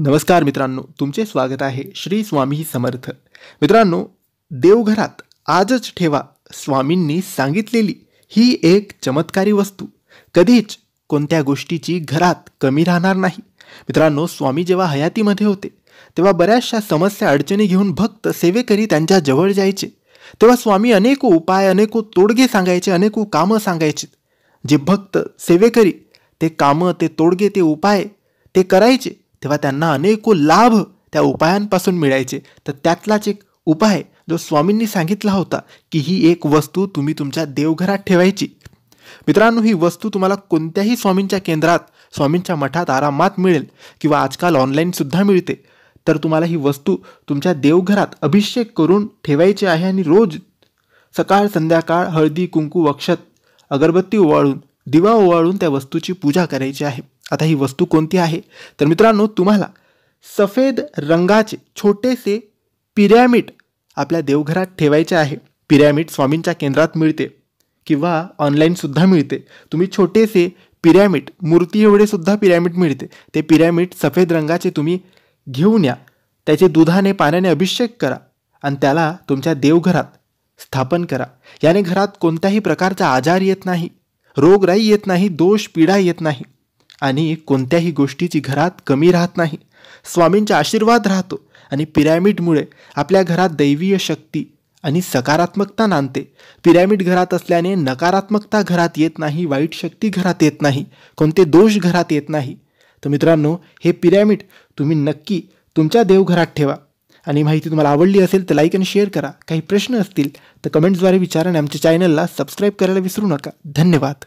नमस्कार मित्रांनो तुमचे स्वागत आहे श्री स्वामी समर्थ मित्रांनो देवघरात आजच ठेवा स्वामींनी सांगितलेली ही एक चमत्कारी वस्तू कधीच कोणत्या गोष्टीची घरात कमी राहणार नाही मित्रांनो स्वामी जेव्हा हयातीमध्ये होते तेव्हा बऱ्याचशा समस्या अडचणी घेऊन भक्त सेवेकरी त्यांच्या जवळ जायचे तेव्हा स्वामी अनेको उपाय अनेको तोडगे सांगायचे अनेको कामं सांगायचे जे भक्त सेवेकरी ते कामं ते तोडगे ते उपाय ते करायचे तेव्हा त्यांना अनेको लाभ त्या उपायांपासून मिळायचे तर त्यातलाच एक उपाय जो स्वामींनी सांगितला होता की ही एक वस्तू तुम्ही तुमच्या देवघरात ठेवायची मित्रांनो ही वस्तू तुम्हाला कोणत्याही स्वामींच्या केंद्रात स्वामींच्या मठात आरामात मिळेल किंवा आजकाल ऑनलाईनसुद्धा मिळते तर तुम्हाला ही वस्तू तुमच्या देवघरात अभिषेक करून ठेवायची आहे आणि रोज सकाळ संध्याकाळ हळदी कुंकू अक्षत अगरबत्ती ओवाळून दिवा ओवाळून त्या वस्तूची पूजा करायची आहे आता ही वस्तू कोणती आहे तर मित्रांनो तुम्हाला सफेद रंगाचे छोटेसे पिरॅमिड आपल्या देवघरात ठेवायचे आहे पिरॅमिड स्वामींच्या केंद्रात मिळते किंवा ऑनलाईनसुद्धा मिळते तुम्ही छोटेसे पिरॅमिड मूर्ती एवढेसुद्धा पिरॅमिड मिळते ते पिरॅमिड सफेद रंगाचे तुम्ही घेऊन या त्याचे दुधाने पाण्याने अभिषेक करा आणि त्याला तुमच्या देवघरात स्थापन करा याने घरात कोणत्याही प्रकारचा आजार येत नाही रोगराई येत नाही दोष पीडा येत नाही आणि कोणत्याही गोष्टीची घरात कमी राहत नाही स्वामींचा आशीर्वाद राहतो आणि पिरॅमिडमुळे आपल्या घरात दैवीय शक्ती आणि सकारात्मकता नांदते पिरॅमिड घरात असल्याने नकारात्मकता घरात येत नाही वाईट शक्ती घरात येत नाही कोणते दोष घरात येत नाही तर मित्रांनो हे पिरॅमिड तुम्ही नक्की तुमच्या देवघरात ठेवा आणि माहिती तुम्हाला आवडली असेल तर लाईक आणि शेअर करा काही प्रश्न असतील तर कमेंट्सद्वारे विचारा आणि आमच्या चॅनलला सबस्क्राईब करायला विसरू नका धन्यवाद